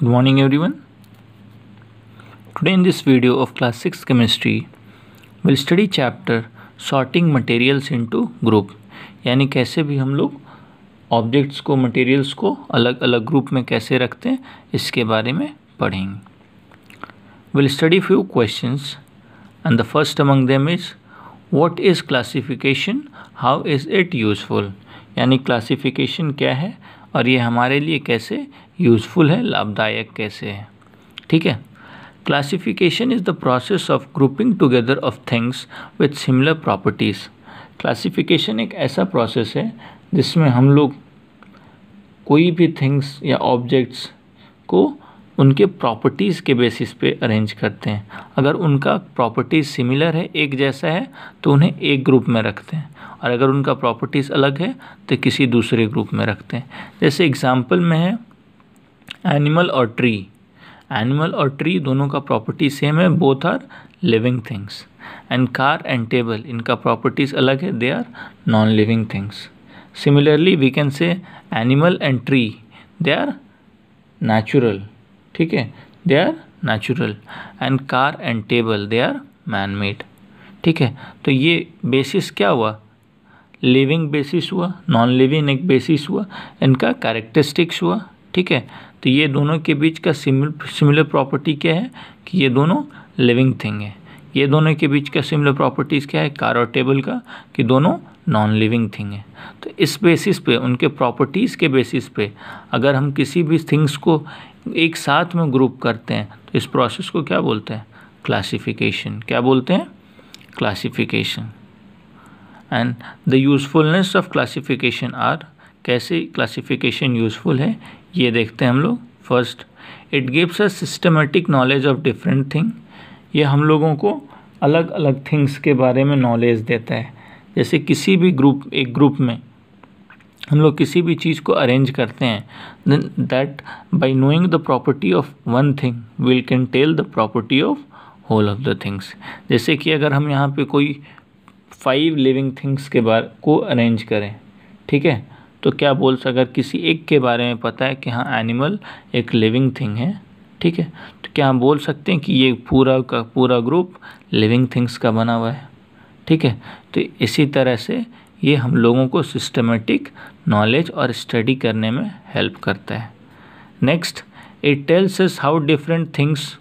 good morning everyone today in this video of class 6 chemistry we'll study chapter sorting materials into group यानी कैसे भी हम लोग objects को मटेरियल्स को अलग अलग ग्रुप में कैसे रखते हैं इसके बारे में पढ़ेंगे will study few questions and the first among them is what is classification how is it useful यानी क्लासिफिकेशन क्या है और ये हमारे लिए कैसे यूज़फुल है लाभदायक कैसे है ठीक है classification is the process of grouping together of things with similar properties classification एक ऐसा प्रोसेस है जिसमें हम लोग कोई भी थिंग्स या ऑब्जेक्ट्स को उनके प्रॉपर्टीज़ के बेसिस पे अरेंज करते हैं अगर उनका प्रॉपर्टीज़ सिमिलर है एक जैसा है तो उन्हें एक ग्रुप में रखते हैं और अगर उनका प्रॉपर्टीज़ अलग है तो किसी दूसरे ग्रुप में रखते हैं जैसे एग्ज़ाम्पल में है एनिमल और ट्री एनिमल और ट्री दोनों का प्रॉपर्टी सेम है both are living things and car and table इनका प्रॉपर्टीज़ अलग है they are non living things similarly we can say animal and tree they are natural ठीक है they are natural and car and table they are man made ठीक है तो ये basis क्या हुआ लिविंग बेसिस हुआ नॉन लिविंग एक बेसिस हुआ इनका कैरेक्टरिस्टिक्स हुआ ठीक है तो ये दोनों के बीच का सिमिलर प्रॉपर्टी क्या है कि ये दोनों लिविंग थिंग है ये दोनों के बीच का सिमिलर प्रॉपर्टीज़ क्या है कार और टेबल का कि दोनों नॉन लिविंग थिंग है इस बेसिस पे उनके प्रॉपर्टीज़ के बेसिस पे अगर हम किसी भी थिंग्स को एक साथ में ग्रुप करते हैं तो इस प्रोसेस को क्या बोलते हैं क्लासिफिकेशन क्या बोलते हैं classification and the usefulness of classification are कैसे क्लासिफिकेशन यूज़फुल है ये देखते हैं हम लोग first it gives a systematic knowledge of different thing ये हम लोगों को अलग अलग थिंग्स के बारे में नॉलेज देता है जैसे किसी भी ग्रुप एक ग्रुप में हम लोग किसी भी चीज़ को अरेंज करते हैं that by knowing the property of one thing will can tell the property of whole of the things जैसे कि अगर हम यहाँ पे कोई फाइव लिविंग थिंग्स के बारे को अरेंज करें ठीक है तो क्या बोल सक अगर किसी एक के बारे में पता है कि हाँ एनिमल एक लिविंग थिंग है ठीक है तो क्या हम बोल सकते हैं कि ये पूरा का पूरा ग्रुप लिविंग थिंग्स का बना हुआ है ठीक है तो इसी तरह से ये हम लोगों को सिस्टमेटिक नॉलेज और स्टडी करने में हेल्प करता है next it tells us how different things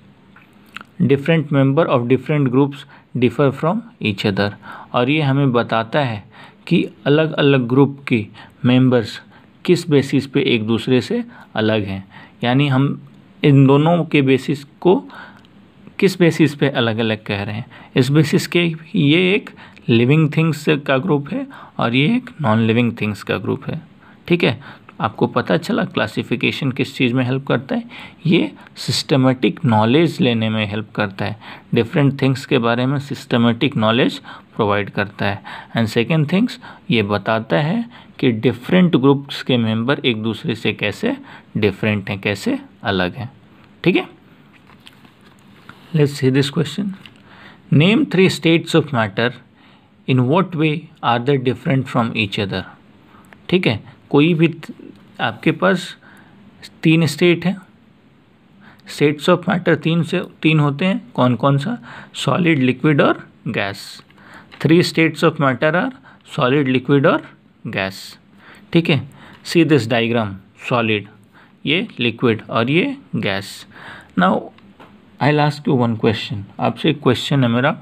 different member of different groups differ from each other और ये हमें बताता है कि अलग अलग ग्रुप के मेंबर्स किस बेसिस पे एक दूसरे से अलग हैं यानी हम इन दोनों के बेसिस को किस बेसिस पे अलग अलग कह रहे हैं इस बेसिस के ये एक लिविंग थिंग्स का ग्रुप है और ये एक नॉन लिविंग थिंग्स का ग्रुप है ठीक है आपको पता चला क्लासिफिकेशन किस चीज़ में हेल्प करता है ये सिस्टमेटिक नॉलेज लेने में हेल्प करता है डिफरेंट थिंग्स के बारे में सिस्टमेटिक नॉलेज प्रोवाइड करता है एंड सेकेंड थिंग्स ये बताता है कि डिफरेंट ग्रुप्स के मेंबर एक दूसरे से कैसे डिफरेंट हैं कैसे अलग हैं ठीक है Let's see this question. Name three states of matter. In what way are they different from each other? ठीक है कोई भी आपके पास तीन स्टेट हैं स्टेट्स ऑफ मैटर तीन से तीन होते हैं कौन कौन सा सॉलिड लिक्विड और gas three states of matter are solid liquid और गैस ठीक है सी दिस डाइग्राम सॉलिड ये लिक्विड और ये gas now I last you one question आपसे एक क्वेश्चन है मेरा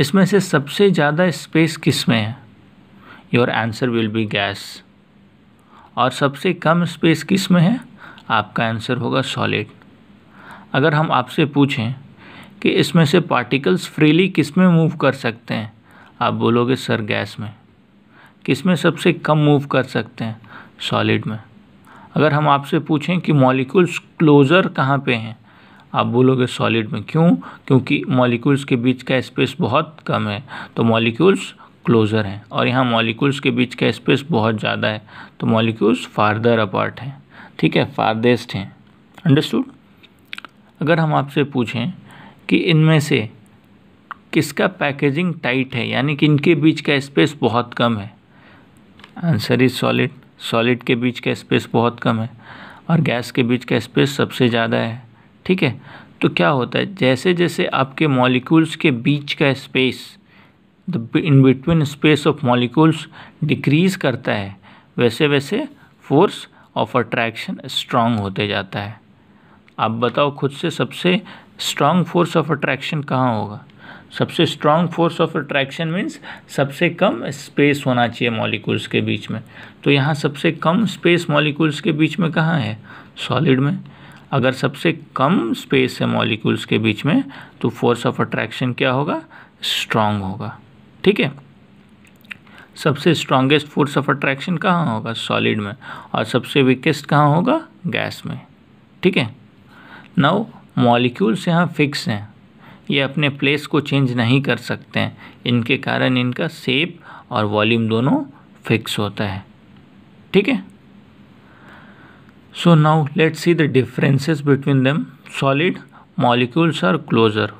इसमें से सबसे ज़्यादा स्पेस किस में है your answer will be gas और सबसे कम स्पेस किस में है आपका आंसर होगा सॉलिड अगर हम आपसे पूछें कि इसमें से पार्टिकल्स फ्रीली किस में मूव कर सकते हैं आप बोलोगे सर गैस में किस में सबसे कम मूव कर सकते हैं सॉलिड में अगर हम आपसे पूछें कि मॉलिक्यूल्स क्लोज़र कहाँ पे हैं आप बोलोगे सॉलिड में क्यों क्योंकि मॉलिक्यूल्स के बीच का स्पेस बहुत कम है तो मॉलिक्यूल्स क्लोज़र हैं और यहाँ मॉलिक्यूल्स के बीच का स्पेस बहुत ज़्यादा है तो मॉलिक्यूल्स फार्दर अपार्ट हैं ठीक है फारदेस्ट हैं अंडरस्टूड अगर हम आपसे पूछें कि इनमें से किसका पैकेजिंग टाइट है यानी कि इनके बीच का स्पेस बहुत कम है आंसर इज सॉलिड सॉलिड के बीच का स्पेस बहुत कम है और गैस के बीच का स्पेस सबसे ज़्यादा है ठीक है तो क्या होता है जैसे जैसे आपके मॉलिक्यूल्स के बीच का space the in between space of molecules decrease करता है वैसे वैसे फोर्स ऑफ अट्रैक्शन स्ट्रांग होते जाता है आप बताओ खुद से सबसे स्ट्रांग फोर्स ऑफ अट्रैक्शन कहाँ होगा सबसे strong force of attraction means सबसे कम स्पेस होना चाहिए मॉलिक्यूल्स के बीच में तो यहाँ सबसे कम स्पेस मॉलिक्यूल्स के बीच में कहाँ है सॉलिड में अगर सबसे कम स्पेस है मॉलिक्यूल्स के बीच में तो फोर्स ऑफ अट्रैक्शन क्या होगा स्ट्रांग होगा ठीक है सबसे स्ट्रांगेस्ट फोर्स ऑफ अट्रैक्शन कहाँ होगा सॉलिड में और सबसे वीकेस्ट कहाँ होगा गैस में ठीक है नाउ मॉलिक्यूल्स यहाँ फिक्स हैं ये अपने प्लेस को चेंज नहीं कर सकते हैं इनके कारण इनका सेप और वॉल्यूम दोनों फिक्स होता है ठीक है so now let see the differences between them. Solid molecules are closer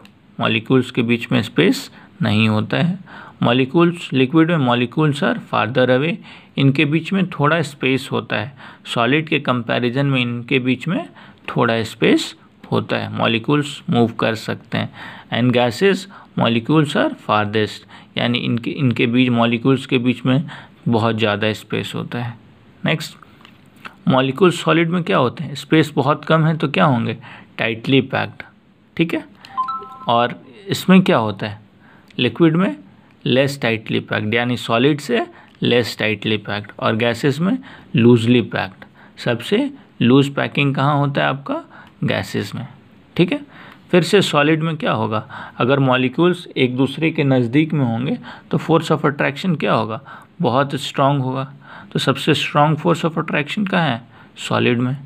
Molecules के बीच में स्पेस नहीं होता है मॉलिक्यूल्स लिक्विड में मॉलिक्यूल्स आर फार्दर अवे इनके बीच में थोड़ा स्पेस होता है सॉलिड के कंपैरिजन में इनके बीच में थोड़ा स्पेस होता है मॉलिक्यूल्स मूव कर सकते हैं and gases molecules are farthest यानी इनके इनके बीच मॉलिक्यूल्स के बीच में बहुत ज़्यादा स्पेस होता है नेक्स्ट मॉलिक्यूल सॉलिड में क्या होते हैं स्पेस बहुत कम है तो क्या होंगे टाइटली पैक्ड ठीक है और इसमें क्या होता है लिक्विड में लेस टाइटली पैक्ड यानी सॉलिड से लेस टाइटली पैक्ड और गैसेस में लूजली पैक्ड सबसे लूज पैकिंग कहाँ होता है आपका गैसेस में ठीक है फिर से सॉलिड में क्या होगा अगर मॉलिक्यूल्स एक दूसरे के नज़दीक में होंगे तो फोर्स ऑफ अट्रैक्शन क्या होगा बहुत स्ट्रांग होगा तो सबसे स्ट्रॉन्ग फोर्स ऑफ अट्रैक्शन कहाँ है सॉलिड में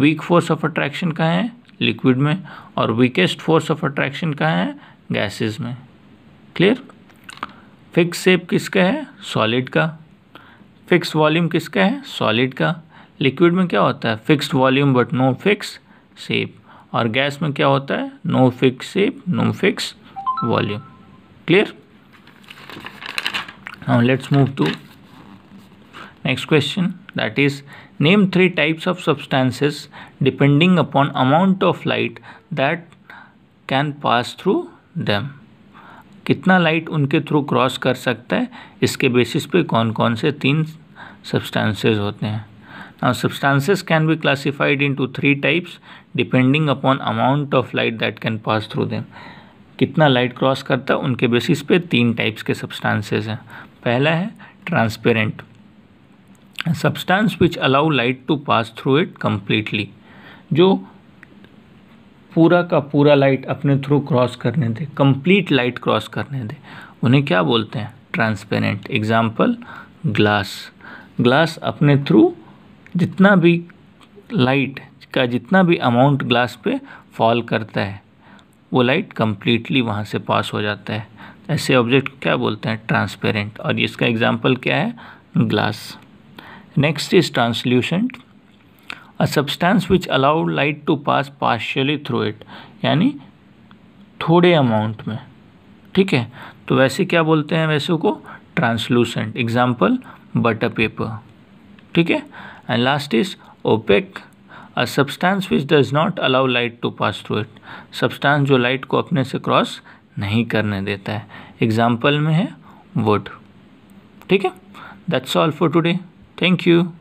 वीक फोर्स ऑफ अट्रैक्शन कहाँ है लिक्विड में और वीकेस्ट फोर्स ऑफ अट्रैक्शन कहाँ है गैसेस में क्लियर फिक्स शेप किसका है सॉलिड का फिक्स वॉल्यूम किसका है सॉलिड का लिक्विड में क्या होता है fixed volume but no fix shape और गैस में क्या होता है no fix shape no fix volume clear let's move to next question that is name three types of substances depending upon amount of light that can pass through them कितना light उनके through cross कर सकता है इसके basis पे कौन कौन से तीन सब्सटेंसेस होते हैं now substances can be classified into three types depending upon amount of light that can pass through them कितना लाइट क्रॉस करता है उनके बेसिस पे तीन टाइप्स के सब्सटेंसेस हैं पहला है transparent substance which allow light to pass through it completely जो पूरा का पूरा लाइट अपने थ्रू क्रॉस करने दे कंप्लीट लाइट क्रॉस करने दे उन्हें क्या बोलते हैं ट्रांसपेरेंट एग्जाम्पल ग्लास ग्लास अपने थ्रू जितना भी लाइट का जितना भी अमाउंट ग्लास पे फॉल करता है वो लाइट कम्प्लीटली वहाँ से पास हो जाता है ऐसे ऑब्जेक्ट क्या बोलते हैं ट्रांसपेरेंट और इसका एग्ज़ाम्पल क्या है glass next is translucent, a substance which allowed light to pass partially through it यानी थोड़े अमाउंट में ठीक है तो वैसे क्या बोलते हैं वैसे को ट्रांसलूसेंट एग्जाम्पल बटर पेपर ठीक है and last is opaque a substance which does not allow light to pass through it substance जो लाइट को अपने से क्रॉस नहीं करने देता है एग्जाम्पल में है वुड ठीक है that's all for today Thank you.